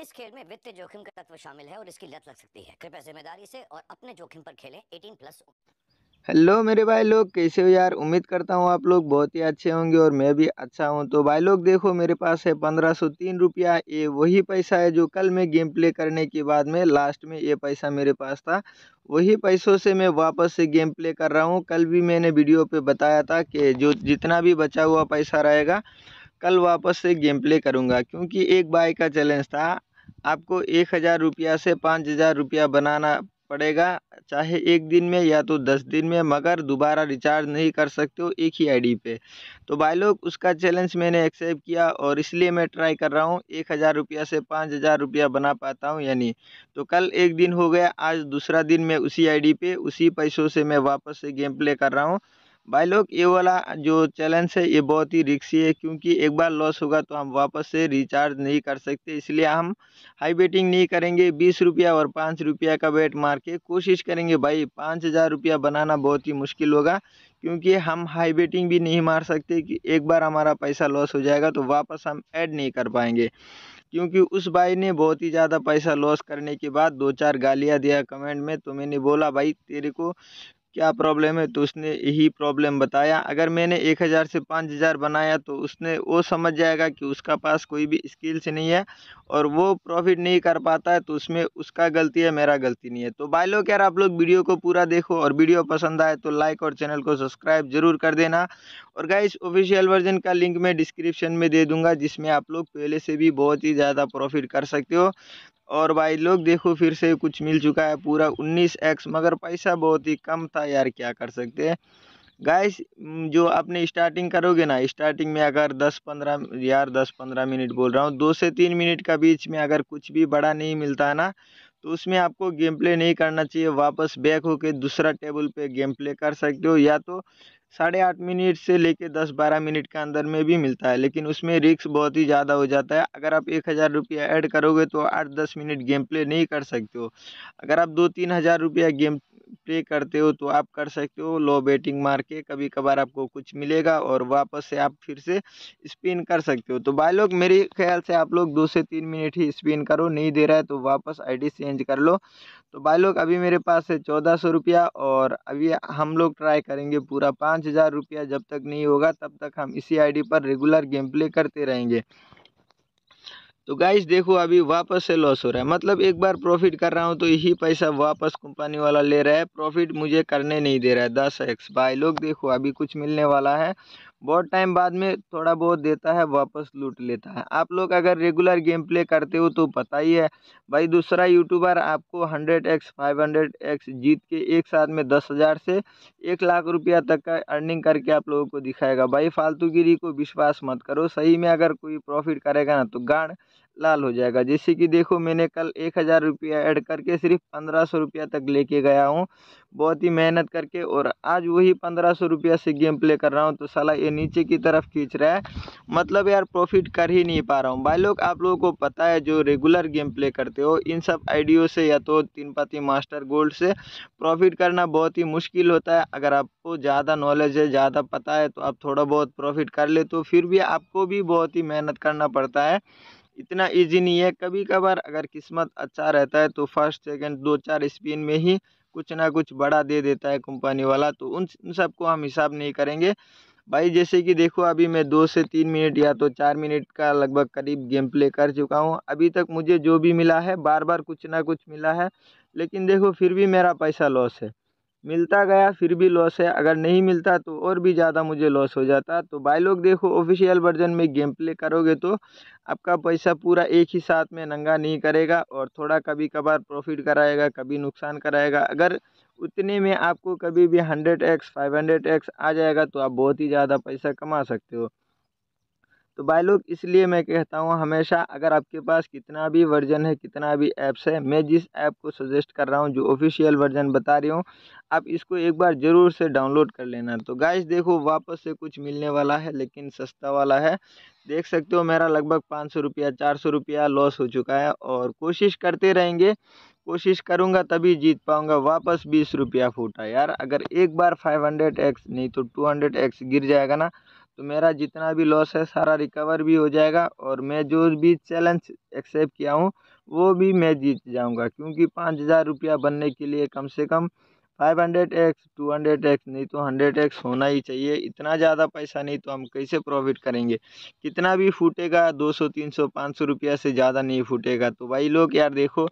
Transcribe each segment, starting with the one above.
इस खेल में वित्तीय जोखिम का तत्व शामिल है और इसकी लत लग सकती है कृपया जिम्मेदारी से और अपने जोखिम पर खेलें 18 प्लस हेलो मेरे भाई लोग कैसे हो यार उम्मीद करता हूँ आप लोग बहुत ही अच्छे होंगे और मैं भी अच्छा हूँ तो भाई लोग देखो मेरे पास है पंद्रह सौ तीन रुपया ये वही पैसा है जो कल मैं गेम प्ले करने के बाद में लास्ट में ये पैसा मेरे पास था वही पैसों से मैं वापस से गेम प्ले कर रहा हूँ कल भी मैंने वीडियो पर बताया था कि जो जितना भी बचा हुआ पैसा रहेगा कल वापस से गेम प्ले करूँगा क्योंकि एक बाई का चैलेंज था आपको एक हज़ार रुपया से पाँच हज़ार रुपया बनाना पड़ेगा चाहे एक दिन में या तो दस दिन में मगर दोबारा रिचार्ज नहीं कर सकते हो एक ही आईडी पे तो भाई लोग उसका चैलेंज मैंने एक्सेप्ट किया और इसलिए मैं ट्राई कर रहा हूँ एक हज़ार रुपया से पाँच हज़ार रुपया बना पाता हूँ यानी तो कल एक दिन हो गया आज दूसरा दिन मैं उसी आईडी पे उसी पैसों से मैं वापस से गेम प्ले कर रहा हूँ भाई लोग ये वाला जो चैलेंज है ये बहुत ही रिक्सी है क्योंकि एक बार लॉस होगा तो हम वापस से रिचार्ज नहीं कर सकते इसलिए हम हाई बेटिंग नहीं करेंगे बीस रुपया और पाँच रुपया का बेट मार के कोशिश करेंगे भाई पाँच हज़ार रुपया बनाना बहुत ही मुश्किल होगा क्योंकि हम हाई बेटिंग भी नहीं मार सकते कि एक बार हमारा पैसा लॉस हो जाएगा तो वापस हम ऐड नहीं कर पाएंगे क्योंकि उस भाई ने बहुत ही ज़्यादा पैसा लॉस करने के बाद दो चार गालियाँ दिया कमेंट में तो मैंने बोला भाई तेरे को क्या प्रॉब्लम है तो उसने यही प्रॉब्लम बताया अगर मैंने एक हज़ार से पाँच हज़ार बनाया तो उसने वो समझ जाएगा कि उसका पास कोई भी स्किल्स नहीं है और वो प्रॉफिट नहीं कर पाता है तो उसमें उसका गलती है मेरा गलती नहीं है तो बाय लोग यार आप लोग वीडियो को पूरा देखो और वीडियो पसंद आए तो लाइक और चैनल को सब्सक्राइब जरूर कर देना और गाइस ऑफिशियल वर्जन का लिंक मैं डिस्क्रिप्शन में दे दूंगा जिसमें आप लोग पहले से भी बहुत ही ज़्यादा प्रॉफिट कर सकते हो और भाई लोग देखो फिर से कुछ मिल चुका है पूरा उन्नीस एक्स मगर पैसा बहुत ही कम था यार क्या कर सकते हैं गाइस जो आपने स्टार्टिंग करोगे ना स्टार्टिंग में अगर 10-15 यार 10-15 मिनट बोल रहा हूँ दो से तीन मिनट का बीच में अगर कुछ भी बड़ा नहीं मिलता है ना तो उसमें आपको गेम प्ले नहीं करना चाहिए वापस बैक होकर दूसरा टेबल पे गेम प्ले कर सकते हो या तो साढ़े आठ मिनट से लेके दस बारह मिनट के अंदर में भी मिलता है लेकिन उसमें रिक्स बहुत ही ज़्यादा हो जाता है अगर आप एक हज़ार रुपया ऐड करोगे तो आठ दस मिनट गेम प्ले नहीं कर सकते हो अगर आप दो तीन हज़ार रुपया गेम प्ले करते हो तो आप कर सकते हो लो बेटिंग मार के कभी कभार आपको कुछ मिलेगा और वापस से आप फिर से स्पिन कर सकते हो तो भाई लोग मेरे ख्याल से आप लोग दो से तीन मिनट ही स्पिन करो नहीं दे रहा है तो वापस आईडी चेंज कर लो तो भाई लोग अभी मेरे पास है चौदह सौ रुपया और अभी हम लोग ट्राई करेंगे पूरा पाँच हज़ार रुपया जब तक नहीं होगा तब तक हम इसी आई पर रेगुलर गेम प्ले करते रहेंगे तो गाइस देखो अभी वापस से लॉस हो रहा है मतलब एक बार प्रॉफिट कर रहा हूँ तो यही पैसा वापस कंपनी वाला ले रहा है प्रॉफिट मुझे करने नहीं दे रहा है दस एक्स भाई लोग देखो अभी कुछ मिलने वाला है बहुत टाइम बाद में थोड़ा बहुत देता है वापस लूट लेता है आप लोग अगर रेगुलर गेम प्ले करते हो तो पता ही है भाई दूसरा यूट्यूबर आपको hundred X five hundred X जीत के एक साथ में दस हज़ार से एक लाख रुपया तक का अर्निंग करके आप लोगों को दिखाएगा भाई फालतूगिरी को विश्वास मत करो सही में अगर कोई प्रॉफिट करेगा ना तो गाड़ लाल हो जाएगा जैसे कि देखो मैंने कल एक हज़ार रुपया ऐड करके सिर्फ पंद्रह सौ रुपया तक लेके गया हूँ बहुत ही मेहनत करके और आज वही पंद्रह सौ रुपया से गेम प्ले कर रहा हूँ तो साला ये नीचे की तरफ खींच रहा है मतलब यार प्रॉफिट कर ही नहीं पा रहा हूँ भाई लोग आप लोगों को पता है जो रेगुलर गेम प्ले करते हो इन सब आइडियो से या तो तीन पाती मास्टर गोल्ड से प्रॉफिट करना बहुत ही मुश्किल होता है अगर आपको ज़्यादा नॉलेज है ज़्यादा पता है तो आप थोड़ा बहुत प्रॉफिट कर ले तो फिर भी आपको भी बहुत ही मेहनत करना पड़ता है इतना इजी नहीं है कभी कभार अगर किस्मत अच्छा रहता है तो फर्स्ट सेकंड दो चार स्पिन में ही कुछ ना कुछ बड़ा दे देता है कंपनी वाला तो उन उन सबको हम हिसाब नहीं करेंगे भाई जैसे कि देखो अभी मैं दो से तीन मिनट या तो चार मिनट का लगभग करीब गेम प्ले कर चुका हूँ अभी तक मुझे जो भी मिला है बार बार कुछ ना कुछ मिला है लेकिन देखो फिर भी मेरा पैसा लॉस है मिलता गया फिर भी लॉस है अगर नहीं मिलता तो और भी ज़्यादा मुझे लॉस हो जाता तो भाई लोग देखो ऑफिशियल वर्जन में गेम प्ले करोगे तो आपका पैसा पूरा एक ही साथ में नंगा नहीं करेगा और थोड़ा कभी कभार प्रॉफिट कराएगा कभी नुकसान कराएगा अगर उतने में आपको कभी भी hundred X five hundred X आ जाएगा तो आप बहुत ही ज़्यादा पैसा कमा सकते हो तो भाई लोग इसलिए मैं कहता हूँ हमेशा अगर आपके पास कितना भी वर्जन है कितना भी ऐप्स है मैं जिस ऐप को सजेस्ट कर रहा हूँ जो ऑफिशियल वर्जन बता रही हूँ आप इसको एक बार ज़रूर से डाउनलोड कर लेना तो गाइस देखो वापस से कुछ मिलने वाला है लेकिन सस्ता वाला है देख सकते हो मेरा लगभग पाँच सौ रुपया चार सौ रुपया लॉस हो चुका है और कोशिश करते रहेंगे कोशिश करूँगा तभी जीत पाऊँगा वापस बीस रुपया फूटा यार अगर एक बार फाइव हंड्रेड एक्स नहीं तो टू हंड्रेड एक्स गिर जाएगा ना तो मेरा जितना भी लॉस है सारा रिकवर भी हो जाएगा और मैं जो भी चैलेंज एक्सेप्ट किया हूँ वो भी मैं जीत जाऊँगा क्योंकि पाँच हज़ार रुपया बनने के लिए कम से कम five hundred X two hundred X नहीं तो हंड्रेड एक्स होना ही चाहिए इतना ज़्यादा पैसा नहीं तो हम कैसे प्रॉफिट करेंगे कितना भी फूटेगा दो सौ तीन सौ पाँच सौ रुपया से ज़्यादा नहीं फूटेगा तो भाई लोग यार देखो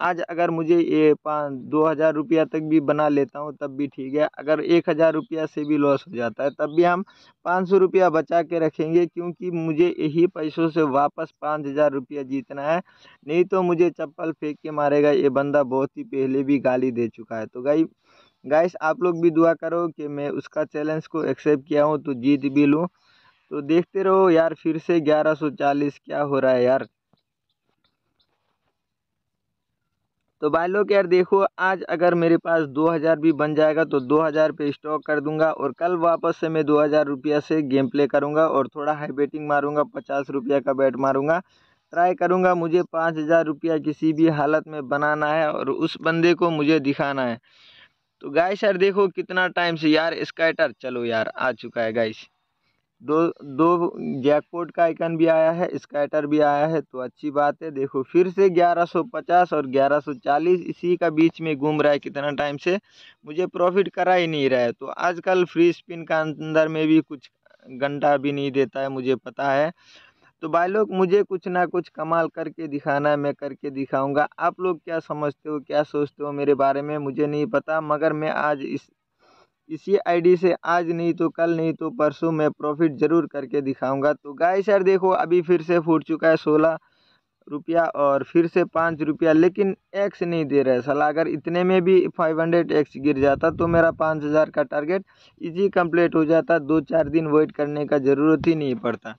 आज अगर मुझे ये पाँच दो हज़ार रुपया तक भी बना लेता हूँ तब भी ठीक है अगर एक हज़ार रुपया से भी लॉस हो जाता है तब भी हम पाँच सौ रुपया बचा के रखेंगे क्योंकि मुझे यही पैसों से वापस पाँच हज़ार रुपया जीतना है नहीं तो मुझे चप्पल फेंक के मारेगा ये बंदा बहुत ही पहले भी गाली दे चुका है तो भाई गाइस आप लोग भी दुआ करो कि मैं उसका चैलेंज को एक्सेप्ट किया हूँ तो जीत भी लूँ तो देखते रहो यार फिर से 1140 क्या हो रहा है यार तो भाई लोग यार देखो आज अगर मेरे पास 2000 भी बन जाएगा तो 2000 पे स्टॉक कर दूंगा और कल वापस से मैं 2000 रुपया से गेम प्ले करूंगा और थोड़ा हाई बेटिंग मारूंगा पचास रुपया का बैट मारूंगा ट्राई करूंगा मुझे पाँच हज़ार रुपया किसी भी हालत में बनाना है और उस बंदे को मुझे दिखाना है तो गाइस यार देखो कितना टाइम से यार स्काइटर चलो यार आ चुका है गाइस दो दो जैकपॉट का आइकन भी आया है स्काइटर भी आया है तो अच्छी बात है देखो फिर से 1150 और 1140 इसी का बीच में घूम रहा है कितना टाइम से मुझे प्रॉफिट करा ही नहीं रहा है तो आजकल फ्री स्पिन का अंदर में भी कुछ घंटा भी नहीं देता है मुझे पता है तो भाई लोग मुझे कुछ ना कुछ कमाल करके दिखाना मैं करके दिखाऊंगा आप लोग क्या समझते हो क्या सोचते हो मेरे बारे में मुझे नहीं पता मगर मैं आज इस इसी आईडी से आज नहीं तो कल नहीं तो परसों मैं प्रॉफिट ज़रूर करके दिखाऊंगा तो गाय सर देखो अभी फिर से फूट चुका है सोलह रुपया और फिर से पाँच रुपया लेकिन एक्स नहीं दे रहे सलाह सला अगर इतने में भी फाइव हंड्रेड एक्स गिर जाता तो मेरा पाँच हज़ार का टारगेट इजी कंप्लीट हो जाता दो चार दिन वेट करने का ज़रूरत ही नहीं पड़ता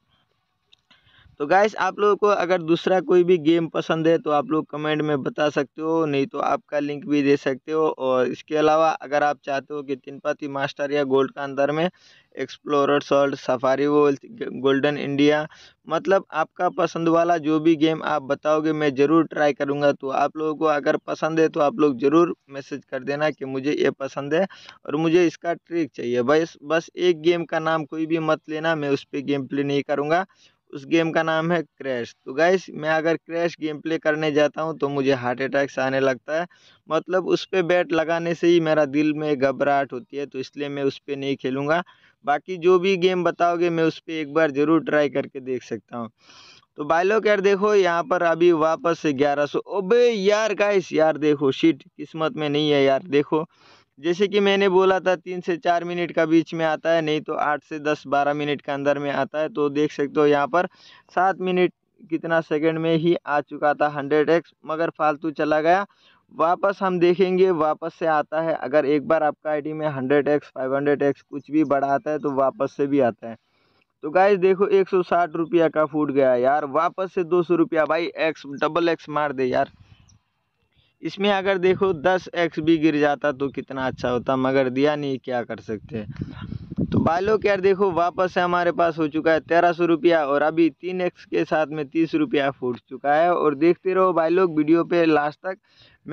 तो गाइस आप लोगों को अगर दूसरा कोई भी गेम पसंद है तो आप लोग कमेंट में बता सकते हो नहीं तो आपका लिंक भी दे सकते हो और इसके अलावा अगर आप चाहते हो कि तिनपति मास्टर या गोल्ड का अंदर में explorer salt safari wealth golden India मतलब आपका पसंद वाला जो भी गेम आप बताओगे मैं ज़रूर ट्राई करूँगा तो आप लोगों को अगर पसंद है तो आप लोग ज़रूर मैसेज कर देना कि मुझे ये पसंद है और मुझे इसका ट्रिक चाहिए बस बस एक गेम का नाम कोई भी मत लेना मैं उस पर गेम प्ले नहीं करूँगा उस गेम का नाम है क्रैश तो गाइस मैं अगर क्रैश गेम प्ले करने जाता हूँ तो मुझे हार्ट अटैक्स आने लगता है मतलब उस पर बैट लगाने से ही मेरा दिल में घबराहट होती है तो इसलिए मैं उस पर नहीं खेलूँगा बाकी जो भी गेम बताओगे मैं उस पर एक बार ज़रूर ट्राई करके देख सकता हूँ तो भाई लोग यार देखो यहाँ पर अभी वापस ग्यारह सौ ओबे यार गाइस यार देखो शीट किस्मत में नहीं है यार देखो जैसे कि मैंने बोला था तीन से चार मिनट का बीच में आता है नहीं तो आठ से दस बारह मिनट के अंदर में आता है तो देख सकते हो यहाँ पर सात मिनट कितना सेकंड में ही आ चुका था हंड्रेड एक्स मगर फालतू चला गया वापस हम देखेंगे वापस से आता है अगर एक बार आपका आईडी में hundred X five hundred X कुछ भी बड़ा आता है तो वापस से भी आता है तो गाय देखो एक सौ साठ रुपया का फूट गया यार वापस से दो सौ रुपया भाई एक्स डबल एक्स मार दे यार इसमें अगर देखो दस एक्स भी गिर जाता तो कितना अच्छा होता मगर दिया नहीं क्या कर सकते बालो यार देखो वापस से हमारे पास हो चुका है तेरह सौ रुपया और अभी तीन एक्स के साथ में तीस रुपया फूट चुका है और देखते रहो भाई लोग वीडियो पे लास्ट तक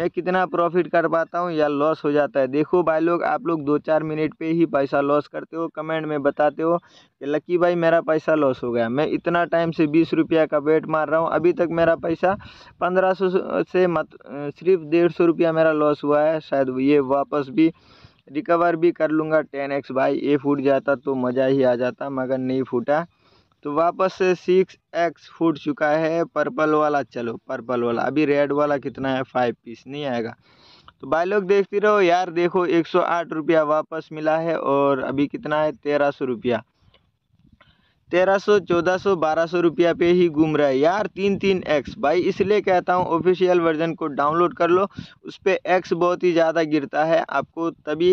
मैं कितना प्रॉफिट कर पाता हूँ या लॉस हो जाता है देखो भाई लोग आप लोग दो चार मिनट पे ही पैसा लॉस करते हो कमेंट में बताते हो कि लकी भाई मेरा पैसा लॉस हो गया मैं इतना टाइम से बीस रुपया का वेट मार रहा हूँ अभी तक मेरा पैसा पंद्रह सौ से मत सिर्फ डेढ़ सौ रुपया मेरा लॉस हुआ है शायद ये वापस भी रिकवर भी कर लूँगा टेन एक्स भाई ए फूट जाता तो मज़ा ही आ जाता मगर नहीं फूटा तो वापस से सिक्स एक्स फूट चुका है पर्पल वाला चलो पर्पल वाला अभी रेड वाला कितना है फाइव पीस नहीं आएगा तो भाई लोग देखते रहो यार देखो एक सौ आठ रुपया वापस मिला है और अभी कितना है तेरह सौ रुपया तेरह सौ चौदह सौ बारह सौ रुपया पे ही घूम रहा है यार तीन तीन एक्स भाई इसलिए कहता हूँ ऑफिशियल वर्जन को डाउनलोड कर लो उस पर एक्स बहुत ही ज़्यादा गिरता है आपको तभी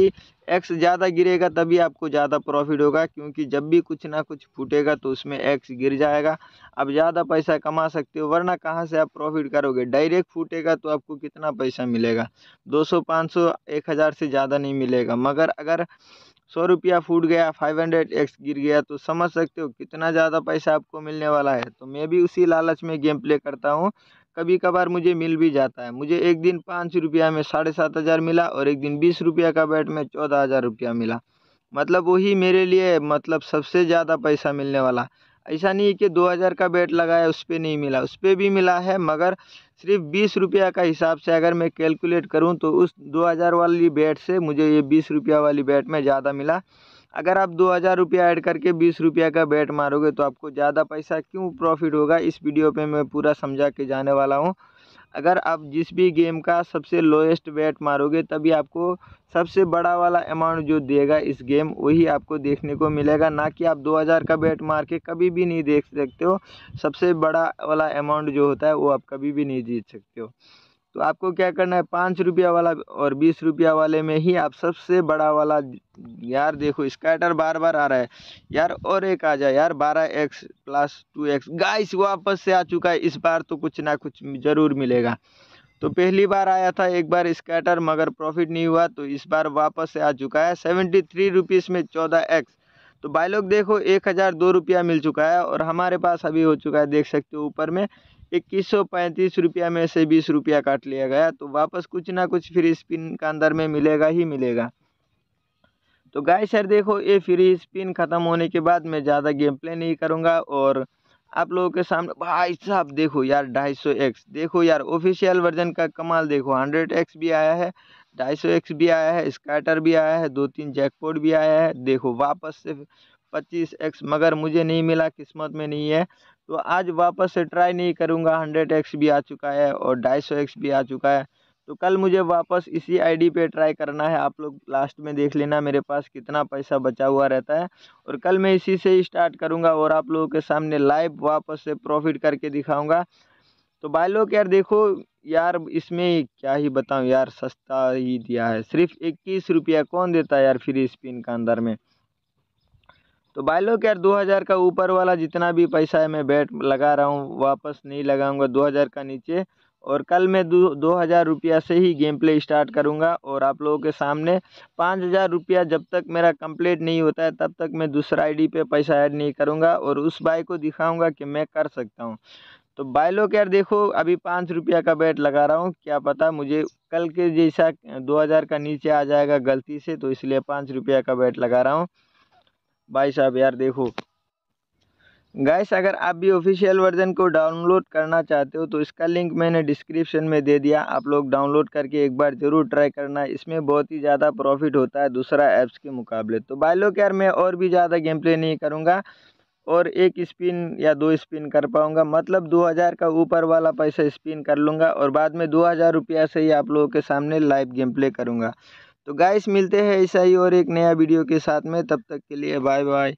एक्स ज़्यादा गिरेगा तभी आपको ज़्यादा प्रॉफिट होगा क्योंकि जब भी कुछ ना कुछ फूटेगा तो उसमें एक्स गिर जाएगा आप ज़्यादा पैसा कमा सकते हो वरना कहाँ से आप प्रॉफिट करोगे डायरेक्ट फूटेगा तो आपको कितना पैसा मिलेगा दो सौ एक हज़ार से ज़्यादा नहीं मिलेगा मगर अगर सौ रुपया फूट गया फाइव हंड्रेड एक्स गिर गया तो समझ सकते हो कितना ज़्यादा पैसा आपको मिलने वाला है तो मैं भी उसी लालच में गेम प्ले करता हूँ कभी कभार मुझे मिल भी जाता है मुझे एक दिन पाँच रुपया में साढ़े सात हज़ार मिला और एक दिन बीस रुपया का बैट में चौदह हज़ार रुपया मिला मतलब वही मेरे लिए मतलब सबसे ज़्यादा पैसा मिलने वाला ऐसा नहीं है कि दो हज़ार का बेट लगाया उस पर नहीं मिला उस पर भी मिला है मगर सिर्फ बीस रुपया का हिसाब से अगर मैं कैलकुलेट करूं तो उस दो हज़ार वाली बेट से मुझे ये बीस रुपया वाली बेट में ज़्यादा मिला अगर आप दो हज़ार रुपया ऐड करके बीस रुपया का बेट मारोगे तो आपको ज़्यादा पैसा क्यों प्रॉफिट होगा इस वीडियो पर मैं पूरा समझा के जाने वाला हूँ अगर आप जिस भी गेम का सबसे लोएस्ट बैट मारोगे तभी आपको सबसे बड़ा वाला अमाउंट जो देगा इस गेम वही आपको देखने को मिलेगा ना कि आप 2000 का बैट मार के कभी भी नहीं देख सकते हो सबसे बड़ा वाला अमाउंट जो होता है वो आप कभी भी नहीं जीत सकते हो तो आपको क्या करना है पाँच रुपया वाला और बीस रुपया वाले में ही आप सबसे बड़ा वाला यार देखो स्कैटर बार बार आ रहा है यार और एक आ जाए यार बारह X plus two X guys वापस से आ चुका है इस बार तो कुछ ना कुछ ज़रूर मिलेगा तो पहली बार आया था एक बार स्कैटर मगर प्रॉफिट नहीं हुआ तो इस बार वापस से आ चुका है सेवेंटी थ्री रुपीज़ में चौदह एक्स तो भाई लोग देखो एक हज़ार दो रुपया मिल चुका है और हमारे पास अभी हो चुका है देख सकते हो ऊपर में इक्कीस सौ पैंतीस रुपया में से बीस रुपया काट लिया गया तो वापस कुछ ना कुछ फ्री स्पिन का अंदर में मिलेगा ही मिलेगा तो गाय सर देखो ये फ्री स्पिन ख़त्म होने के बाद मैं ज़्यादा गेम प्ले नहीं करूँगा और आप लोगों के सामने भाई साहब देखो यार ढाई सौ एक्स देखो यार ऑफिशियल वर्जन का कमाल देखो हंड्रेड एक्स भी आया है ढाई सौ एक्स भी आया है स्कैटर भी आया है दो तीन जैकपॉट भी आया है देखो वापस से पच्चीस एक्स मगर मुझे नहीं मिला किस्मत में नहीं है तो आज वापस से ट्राई नहीं करूँगा हंड्रेड एक्स भी आ चुका है और ढाई सौ एक्स भी आ चुका है तो कल मुझे वापस इसी आईडी पे ट्राई करना है आप लोग लास्ट में देख लेना मेरे पास कितना पैसा बचा हुआ रहता है और कल मैं इसी से ही स्टार्ट करूँगा और आप लोगों के सामने लाइव वापस से प्रॉफिट करके दिखाऊँगा तो भाई लोग यार देखो यार इसमें क्या ही बताऊँ यार सस्ता ही दिया है सिर्फ इक्कीस रुपया कौन देता है यार फ्री स्पिन का अंदर में तो भाई लोग यार दो हज़ार का ऊपर वाला जितना भी पैसा है मैं बैट लगा रहा हूँ वापस नहीं लगाऊंगा दो हज़ार का नीचे और कल मैं दो दो हज़ार रुपया से ही गेम प्ले स्टार्ट करूँगा और आप लोगों के सामने पाँच हज़ार रुपया जब तक मेरा कंप्लीट नहीं होता है तब तक मैं दूसरा आईडी पे पैसा ऐड नहीं करूँगा और उस बाई को दिखाऊँगा कि मैं कर सकता हूँ तो भाई लोग यार देखो अभी पाँच रुपया का बैट लगा रहा हूँ क्या पता मुझे कल के जैसा दो हज़ार का नीचे आ जाएगा गलती से तो इसलिए पाँच रुपया का बैट लगा रहा हूँ भाई साहब यार देखो गाइस अगर आप भी ऑफिशियल वर्जन को डाउनलोड करना चाहते हो तो इसका लिंक मैंने डिस्क्रिप्शन में दे दिया आप लोग डाउनलोड करके एक बार ज़रूर ट्राई करना इसमें बहुत ही ज़्यादा प्रॉफिट होता है दूसरा ऐप्स के मुकाबले तो बाय लोग यार मैं और भी ज़्यादा गेम प्ले नहीं करूँगा और एक स्पिन या दो स्पिन कर पाऊँगा मतलब हज़ार का ऊपर वाला पैसा स्पिन कर लूँगा और बाद में दो हज़ार रुपया से ही आप लोगों के सामने लाइव गेम प्ले करूँगा तो गाइस मिलते हैं ऐसा ही और एक नया वीडियो के साथ में तब तक के लिए बाय बाय